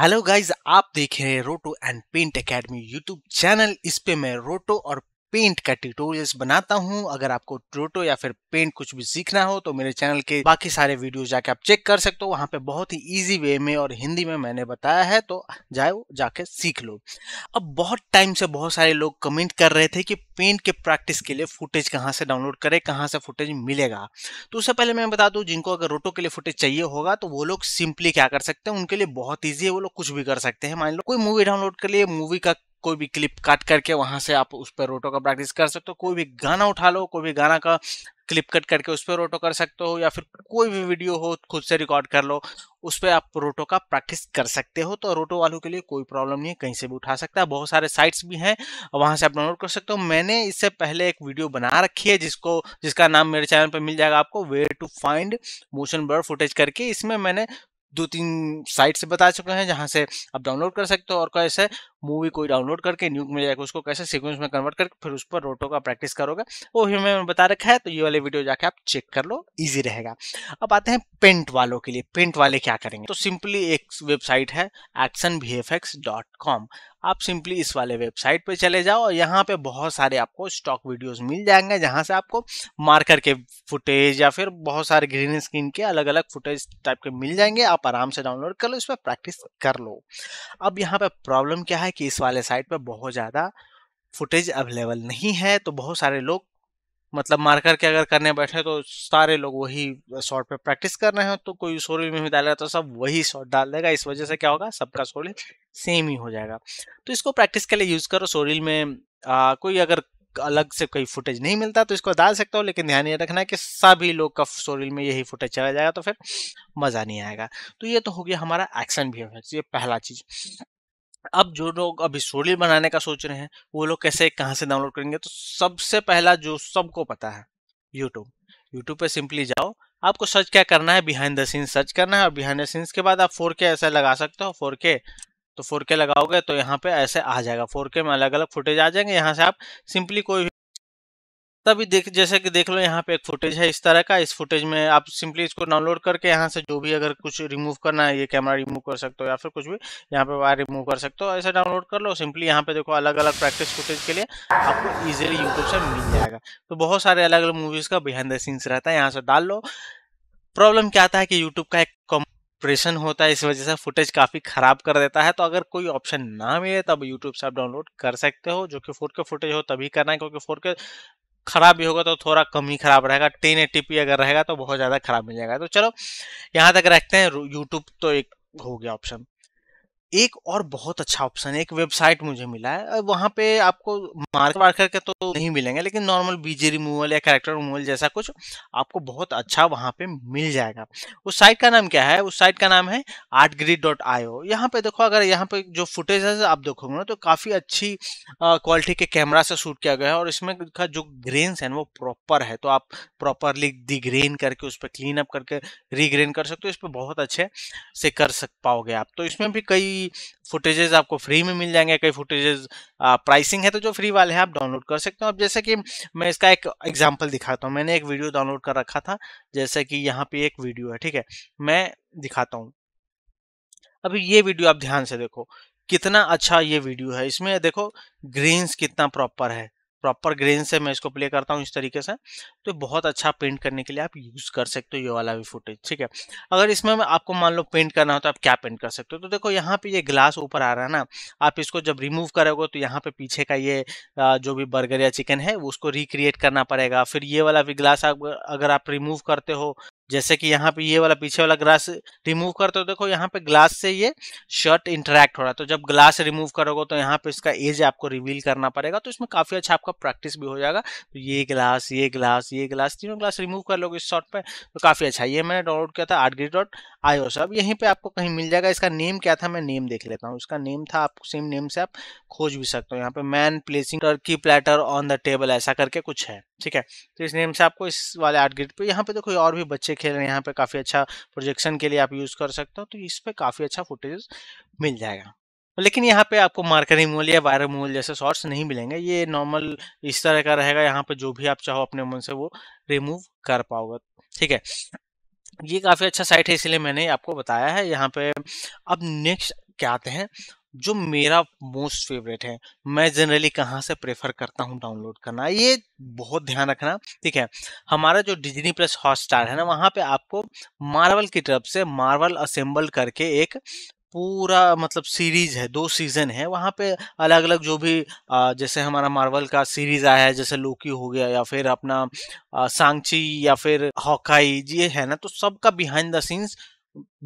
hello guys आप देख रहे हैं roto and paint academy YouTube channel इस पे मैं रोटो और पेंट का ट्यूटोरियल्स बनाता हूँ अगर आपको ट्रोटो या फिर पेंट कुछ भी सीखना हो तो मेरे चैनल के बाकी सारे वीडियो जाके आप चेक कर सकते हो वहां पे बहुत ही इजी वे में और हिंदी में मैंने बताया है तो जाओ जाके सीख लो अब बहुत टाइम से बहुत सारे लोग कमेंट कर रहे थे कि पेंट के प्रैक्टिस के लिए फुटेज कहाँ से डाउनलोड करें कहाँ से फुटेज मिलेगा तो उससे पहले मैं बता दूँ जिनको अगर रोटो के लिए फुटेज चाहिए होगा तो वो लोग सिंपली क्या कर सकते हैं उनके लिए बहुत ईजी है वो लोग कुछ भी कर सकते हैं मान लो कोई मूवी डाउनलोड कर लिए मूवी का कोई भी क्लिप काट करके वहां से आप उस पर रोटो का प्रैक्टिस कर सकते हो कोई भी गाना उठा लो कोई भी गाना का क्लिप कट करके उस पर रोटो कर सकते हो या फिर कोई भी वीडियो हो खुद से रिकॉर्ड कर लो उस पर आप रोटो का प्रैक्टिस कर सकते हो तो रोटो वालों के लिए कोई प्रॉब्लम नहीं है कहीं से भी उठा सकता है बहुत सारे साइट्स भी हैं वहाँ से आप डाउनलोड कर सकते हो मैंने इससे पहले एक वीडियो बना रखी है जिसको जिसका नाम मेरे चैनल पर मिल जाएगा आपको way to find motion blur footage करके इसमें मैंने दो तीन साइट्स बता चुके हैं जहाँ से आप डाउनलोड कर सकते हो और कैसे मूवी कोई डाउनलोड करके न्यूक मिल जाएगा उसको कैसे सीक्वेंस में कन्वर्ट करके फिर उस पर रोटो का प्रैक्टिस करोगे वो भी मैंने बता रखा है तो ये वाले वीडियो जाके आप चेक कर लो ईजी रहेगा अब आते हैं पेंट वालों के लिए पेंट वाले क्या करेंगे तो सिंपली एक वेबसाइट है एक्शन आप सिंपली इस वाले वेबसाइट पे चले जाओ और यहाँ पे बहुत सारे आपको स्टॉक वीडियोस मिल जाएंगे जहाँ से आपको मार्कर के फुटेज या फिर बहुत सारे ग्रीन स्क्रीन के अलग अलग फुटेज टाइप के मिल जाएंगे आप आराम से डाउनलोड कर लो इस पर प्रैक्टिस कर लो अब यहाँ पे प्रॉब्लम क्या है है कि इस वाले साइट पर बहुत ज़्यादा फुटेज अवेलेबल नहीं है तो बहुत सारे लोग मतलब मार करके अगर करने बैठे तो सारे लोग वही शॉट पे प्रैक्टिस कर रहे हैं तो कोई सोरी में भी डालेगा तो सब वही शॉट डाल देगा इस वजह से क्या होगा सबका सोरिल सेम ही हो जाएगा तो इसको प्रैक्टिस के लिए यूज़ करो सोरिल में आ, कोई अगर अलग से कोई फुटेज नहीं मिलता तो इसको डाल सकते हो लेकिन ध्यान ये रखना है कि सभी लोग का सोरिल में यही फुटेज चला जाएगा तो फिर मज़ा नहीं आएगा तो ये तो हो गया हमारा एक्शन भी ये पहला चीज़ अब जो लोग अभी सोलिड बनाने का सोच रहे हैं वो लोग कैसे कहाँ से डाउनलोड करेंगे तो सबसे पहला जो सबको पता है यूट्यूब यूट्यूब पे सिंपली जाओ आपको सर्च क्या करना है बिहाइंड द सीन्स सर्च करना है और बिहाइंड द सीन्स के बाद आप 4K ऐसा लगा सकते हो 4K तो 4K लगाओगे तो यहाँ पे ऐसे आ जाएगा 4K में अलग अलग फुटेज आ जाएंगे यहाँ से आप सिंपली कोई भी तभी देख जैसे कि देख लो यहाँ पे एक फुटेज है इस तरह का इस फुटेज में आप सिंपली इसको डाउनलोड करके यहाँ से जो भी अगर कुछ रिमूव करना है ये कैमरा रिमूव कर सकते हो या फिर कुछ भी यहाँ पे वायर रिमूव कर सकते हो ऐसे डाउनलोड कर लो सिंपली यहाँ पे देखो अलग अलग प्रैक्टिस फुटेज के लिए आपको ईजिली यूट्यूब से मिल जाएगा तो बहुत सारे अलग अलग मूवीज़ का बिहाइंड द सीन्स रहता है यहाँ से डाल लो प्रॉब्लम क्या आता है कि यूट्यूब का एक प्रेशन होता है इस वजह से फुटेज काफ़ी ख़राब कर देता है तो अगर कोई ऑप्शन ना मिले तब यूट्यूब से आप डाउनलोड कर सकते हो जो कि फोर के फुटेज हो तभी करना है क्योंकि फोर के खराब भी होगा तो थोड़ा कम ही खराब रहेगा टेन एटीपी अगर रहेगा तो बहुत ज़्यादा खराब मिल जाएगा तो चलो यहाँ तक रखते हैं यूट्यूब तो एक हो गया ऑप्शन एक और बहुत अच्छा ऑप्शन है एक वेबसाइट मुझे मिला है वहाँ पे आपको मार्क वार्कर के तो नहीं मिलेंगे लेकिन नॉर्मल बीजे रिमूवल या कैरेक्टर रिमूवल जैसा कुछ आपको बहुत अच्छा वहाँ पे मिल जाएगा उस साइट का नाम क्या है उस साइट का नाम है art grid dot I O यहाँ पे देखो अगर यहाँ पे जो फुटेज है आप देखोगे ना तो काफ़ी अच्छी क्वालिटी के कैमरा से शूट किया गया है और इसमें का जो ग्रेन है वो प्रॉपर है तो आप प्रॉपरली डिग्रेन करके उस पर क्लीन अप करके रीग्रेन कर सकते हो इस पर बहुत अच्छे से कर सक पाओगे आप तो इसमें भी कई कई फुटेजेस आपको फ्री में मिल जाएंगे कई फुटेजेस प्राइसिंग है तो जो फ्री वाले हैं आप डाउनलोड कर सकते हो अब जैसे कि मैं इसका एक एग्जाम्पल दिखाता हूँ मैंने एक वीडियो डाउनलोड कर रखा था जैसे कि यहाँ पे एक वीडियो है ठीक है मैं दिखाता हूँ अभी ये वीडियो आप ध्यान से देखो कितना अच्छा ये वीडियो है इसमें देखो ग्रीन्स कितना प्रॉपर है प्रॉपर ग्रेन से मैं इसको प्ले करता हूँ इस तरीके से तो बहुत अच्छा पेंट करने के लिए आप यूज़ कर सकते हो ये वाला भी फुटेज ठीक है अगर इसमें आपको मान लो पेंट करना हो तो आप क्या पेंट कर सकते हो तो देखो यहाँ पे ये ग्लास ऊपर आ रहा है ना आप इसको जब रिमूव करोगे तो यहाँ पे पीछे का ये जो भी बर्गर या चिकन है उसको रिक्रिएट करना पड़ेगा फिर ये वाला भी ग्लास आप अगर आप रिमूव करते हो जैसे कि यहाँ पे ये वाला पीछे वाला ग्लास रिमूव कर तो देखो यहाँ पे ग्लास से ये शर्ट इंटरेक्ट हो रहा है तो जब ग्लास रिमूव करोगे तो यहाँ पे इसका एज आपको रिवील करना पड़ेगा तो इसमें काफ़ी अच्छा आपका प्रैक्टिस भी हो जाएगा तो ये ग्लास ये ग्लास ये ग्लास तीनों ग्लास रिमूव कर लोगे इस शर्ट पर तो काफ़ी अच्छा ये मैंने डाउनलोड किया था आर्ट ग्री डॉट ओ सब यहीं पर आपको कहीं मिल जाएगा इसका नेम क्या था मैं नेम देख लेता हूँ इसका नेम था आप सेम नेम से आप खोज भी सकते हो यहाँ पे man placing turkey platter on the table ऐसा करके कुछ है ठीक है तो इस नेम से आपको इस वाले आर्ट ग्रिड पे यहाँ पे तो कोई और भी बच्चे खेल रहे हैं यहाँ पे काफ़ी अच्छा प्रोजेक्शन के लिए आप यूज़ कर सकते हो तो इस पे काफ़ी अच्छा फुटेज मिल जाएगा लेकिन यहाँ पे आपको मार्कर रिमूवल या वायर रिमूवल जैसे शॉर्ट्स नहीं मिलेंगे ये नॉर्मल इस तरह का रहेगा यहाँ पे जो भी आप चाहो अपने मन से वो रिमूव कर पाओगे ठीक है ये काफ़ी अच्छा साइट है इसलिए मैंने आपको बताया है यहाँ पे अब नेक्स्ट क्या आते हैं जो मेरा मोस्ट फेवरेट है मैं जनरली कहाँ से प्रेफर करता हूँ डाउनलोड करना ये बहुत ध्यान रखना ठीक है हमारा जो डिजनी प्लस हॉटस्टार है ना वहाँ पे आपको मार्वल की तरफ से मार्वल असेंबल करके एक पूरा मतलब सीरीज है दो सीजन है वहाँ पे अलग अलग जो भी जैसे हमारा मार्वल का सीरीज आया है जैसे लोकी हो गया या फिर अपना सांगची या फिर हॉकाई ये है ना तो सबका बिहाइंड द सीन्स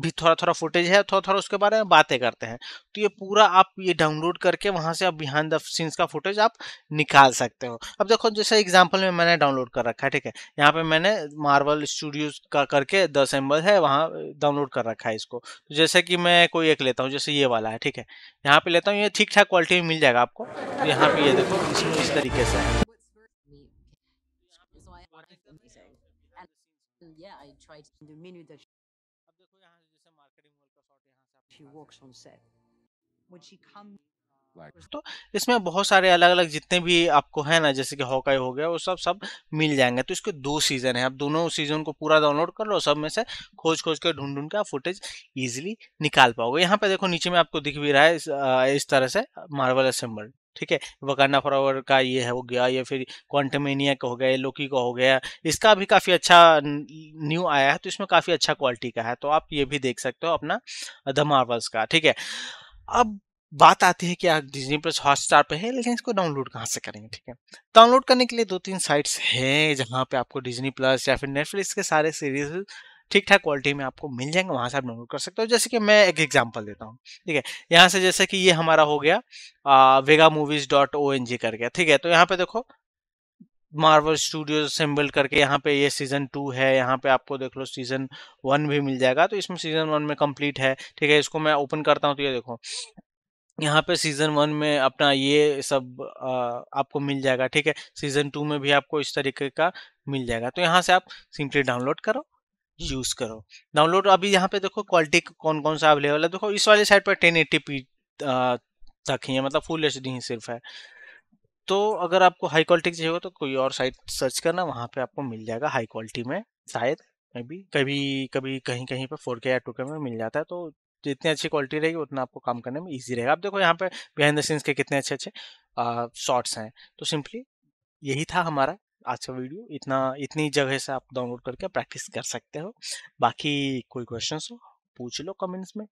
भी थोड़ा थोड़ा फुटेज है थोड़ा थोड़ा उसके बारे में बातें करते हैं तो ये पूरा आप ये डाउनलोड करके वहाँ से आप बिहाइंड द सीन्स का फुटेज आप निकाल सकते हो अब देखो जैसे एग्जाम्पल में मैंने डाउनलोड कर रखा है ठीक है यहाँ पे मैंने मार्वल स्टूडियोज का करके द सेम्बल है वहाँ डाउनलोड कर रखा है इसको तो जैसे कि मैं कोई एक लेता हूँ जैसे ये वाला है ठीक है यहाँ पे लेता हूँ ये ठीक ठाक क्वालिटी में मिल जाएगा आपको तो यहाँ पे ये देखो इसमें इस तरीके से है Yeah, I tried the menu that तो इसमें बहुत सारे अलग अलग जितने भी आपको है ना जैसे कि हॉकाई हो गया वो सब सब मिल जाएंगे तो इसके दो सीज़न है आप दोनों सीज़न को पूरा डाउनलोड कर लो सब में से खोज खोज के ढूंढ ढूंढ के आप फुटेज इजीली निकाल पाओगे यहाँ पे देखो नीचे में आपको दिख भी रहा है इस, इस तरह से मार्बल असेंबल्ड ठीक है वकाना फॉरवर का ये हो गया या फिर क्वांटमेनिया का हो गया लोकी का हो गया इसका भी काफ़ी अच्छा न्यू आया है तो इसमें काफ़ी अच्छा क्वालिटी का है तो आप ये भी देख सकते हो अपना द मार्वल्स का ठीक है अब बात आती है कि आप डिजनी प्लस हॉटस्टार पे है लेकिन इसको डाउनलोड कहाँ से करेंगे ठीक है डाउनलोड करने के लिए दो तीन साइट्स हैं जहाँ पे आपको डिजनी प्लस या फिर नेटफ्लिक्स के सारे सीरीज ठीक ठाक क्वालिटी में आपको मिल जाएंगे वहाँ से आप डाउनलोड कर सकते हो जैसे कि मैं एक एग्जाम्पल देता हूँ ठीक है यहाँ से जैसे कि ये हमारा हो गया Vega movies dot O N G करके ठीक है तो यहाँ पे देखो मार्वल स्टूडियो असेंबल करके यहाँ पे ये सीजन टू है यहाँ पे आपको देख लो सीजन वन भी मिल जाएगा तो इसमें सीजन वन में कंप्लीट है ठीक है इसको मैं ओपन करता हूँ तो ये देखो यहाँ पे सीजन वन में अपना ये सब आ, आपको मिल जाएगा ठीक है सीजन टू में भी आपको इस तरीके का मिल जाएगा तो यहाँ से आप सिंपली डाउनलोड करो यूज़ करो डाउनलोड अभी यहाँ पे देखो क्वालिटी कौन कौन सा अवेलेबल है देखो इस वाली साइड पर टेन एट्टी पी तक ही है मतलब फुल एच ही सिर्फ है तो अगर आपको हाई क्वालिटी चाहिए होगा तो कोई और साइट सर्च करना वहाँ पे आपको मिल जाएगा हाई क्वालिटी में शायद मे भी कभी कभी कहीं कहीं पर फोर के या टू के में मिल जाता है तो जितनी अच्छी क्वालिटी रहेगी उतना आपको काम करने में ईजी रहेगा आप देखो यहाँ पे बिहाइंड द सीन्स के कितने अच्छे अच्छे शॉर्ट्स हैं तो सिंपली यही था हमारा आज का वीडियो इतना इतनी जगह से आप डाउनलोड करके प्रैक्टिस कर सकते हो बाकी कोई क्वेश्चन हो पूछ लो कमेंट्स में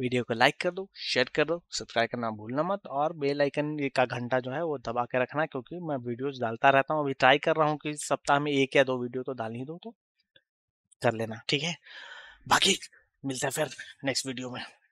वीडियो को लाइक कर दो शेयर कर दो सब्सक्राइब करना भूलना मत और बेल आइकन का घंटा जो है वो दबा के रखना क्योंकि मैं वीडियोस डालता रहता हूँ अभी ट्राई कर रहा हूँ कि सप्ताह में एक या दो वीडियो तो डाल ही दो तो कर लेना ठीक है बाकी मिलता है फिर नेक्स्ट वीडियो में